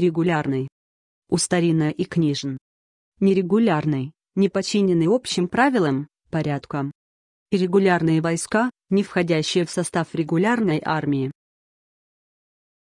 регулярный. У старинная и книжен. Нерегулярный, не подчиненный общим правилам, порядкам. регулярные войска, не входящие в состав регулярной армии,